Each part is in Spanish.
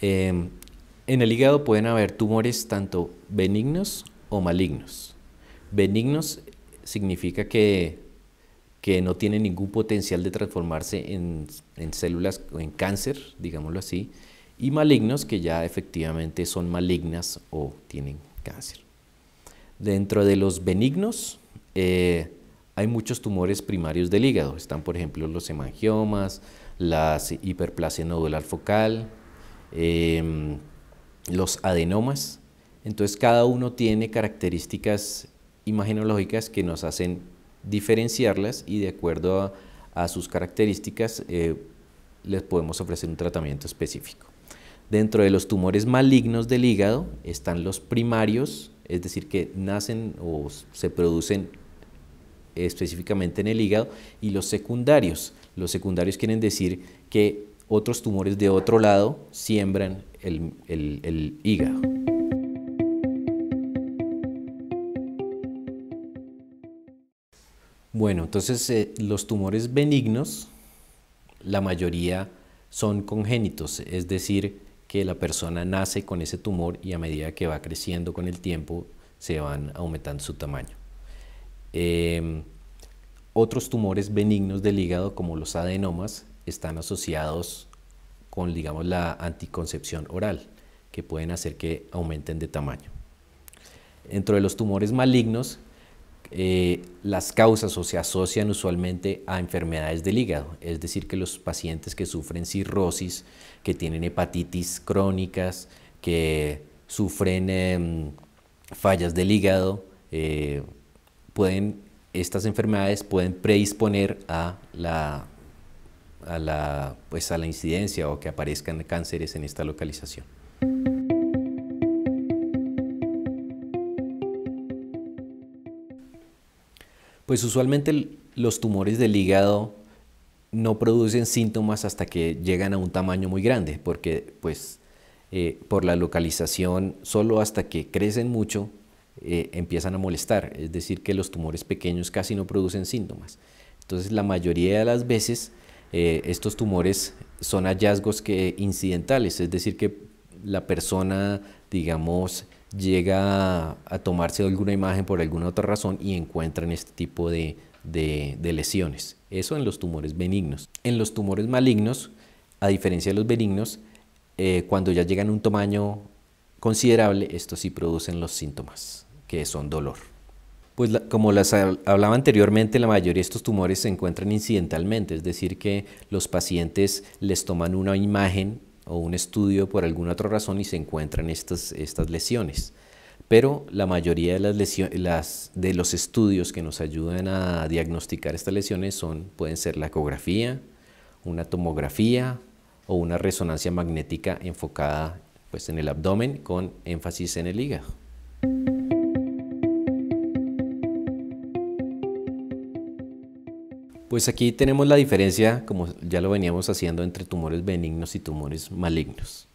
Em, en el hígado pueden haber tumores tanto benignos o malignos. Benignos significa que, no tiene ningún potencial de transformarse en, células o en cáncer, digámoslo así, y malignos que ya efectivamente son malignas o tienen cáncer. Dentro de los benignos eh, hay muchos tumores primarios del hígado. Están, por ejemplo, los hemangiomas, la hiperplasia nodular focal, Em, los adenomas. Entonces cada uno tiene características imagenológicas que nos hacen diferenciarlas y de acuerdo a, sus características eh, les podemos ofrecer un tratamiento específico. Dentro de los tumores malignos del hígado están los primarios, es decir, que nacen o se producen específicamente en el hígado, y los secundarios. Los secundarios quieren decir que otros tumores de otro lado siembran el, hígado. Bueno, entonces eh, los tumores benignos, la mayoría son congénitos, es decir, que la persona nace con ese tumor y a medida que va creciendo con el tiempo se van aumentando su tamaño. Em, otros tumores benignos del hígado, como los adenomas, están asociados con, digamos, la anticoncepción oral, que pueden hacer que aumenten de tamaño. Dentro de los tumores malignos, eh, las causas o se asocian usualmente a enfermedades del hígado, es decir, que los pacientes que sufren cirrosis, que tienen hepatitis crónicas, que sufren em, fallas del hígado, eh, pueden, estas enfermedades pueden predisponer a la a la, pues a la incidencia o que aparezcan cánceres en esta localización. Pues usualmente los tumores del hígado no producen síntomas hasta que llegan a un tamaño muy grande, porque pues eh, por la localización solo hasta que crecen mucho eh, empiezan a molestar, es decir que los tumores pequeños casi no producen síntomas. Entonces la mayoría de las veces eh, estos tumores son hallazgos que incidentales, es decir, que la persona, digamos, llega a, tomarse alguna imagen por alguna otra razón y encuentran este tipo de, lesiones. Eso en los tumores benignos. En los tumores malignos, a diferencia de los benignos, eh, cuando ya llegan a un tamaño considerable, estos sí producen los síntomas, que son dolor. Pues como las hablaba anteriormente, la mayoría de estos tumores se encuentran incidentalmente, es decir, que los pacientes les toman una imagen o un estudio por alguna otra razón y se encuentran estas, lesiones. Pero la mayoría de, los estudios que nos ayudan a diagnosticar estas lesiones son, pueden ser la ecografía, una tomografía o una resonancia magnética enfocada pues, en el abdomen con énfasis en el hígado. Pues aquí tenemos la diferencia, como ya lo veníamos haciendo, entre tumores benignos y tumores malignos.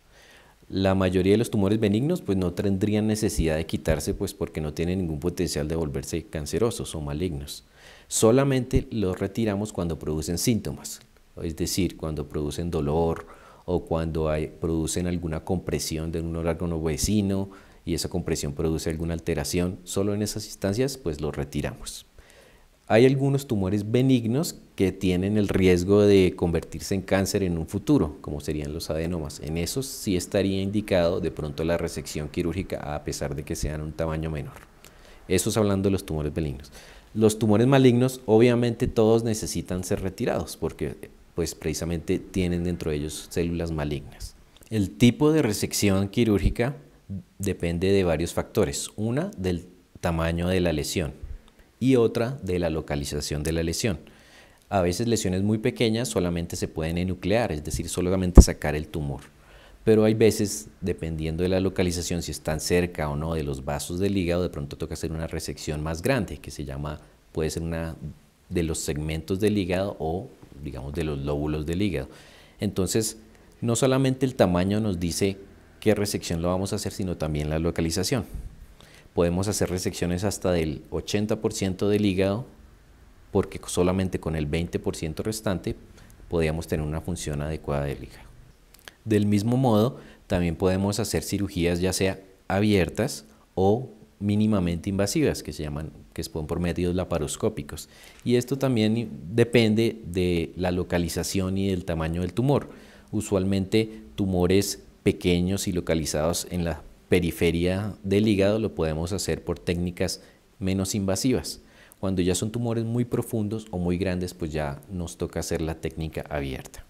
La mayoría de los tumores benignos pues no tendrían necesidad de quitarse pues porque no tienen ningún potencial de volverse cancerosos o malignos. Solamente los retiramos cuando producen síntomas, es decir, cuando producen dolor o cuando producen alguna compresión de un órgano vecino y esa compresión produce alguna alteración, solo en esas instancias pues los retiramos. Hay algunos tumores benignos que tienen el riesgo de convertirse en cáncer en un futuro, como serían los adenomas. En esos sí estaría indicado de pronto la resección quirúrgica, a pesar de que sean un tamaño menor. Eso es hablando de los tumores benignos. Los tumores malignos, obviamente, todos necesitan ser retirados, porque pues precisamente tienen dentro de ellos células malignas. El tipo de resección quirúrgica depende de varios factores. Una, del tamaño de la lesión y otra de la localización de la lesión. A veces lesiones muy pequeñas solamente se pueden enuclear, es decir, solamente sacar el tumor. Pero hay veces, dependiendo de la localización, si están cerca o no de los vasos del hígado, de pronto toca hacer una resección más grande, que se llama, puede ser una de los segmentos del hígado o, digamos, de los lóbulos del hígado. Entonces, no solamente el tamaño nos dice qué resección lo vamos a hacer, sino también la localización podemos hacer resecciones hasta del 80% del hígado, porque solamente con el 20% restante podríamos tener una función adecuada del hígado. Del mismo modo, también podemos hacer cirugías ya sea abiertas o mínimamente invasivas, que se llaman, que son por medios laparoscópicos. Y esto también depende de la localización y del tamaño del tumor. Usualmente tumores pequeños y localizados en la periferia del hígado lo podemos hacer por técnicas menos invasivas. Cuando ya son tumores muy profundos o muy grandes, pues ya nos toca hacer la técnica abierta.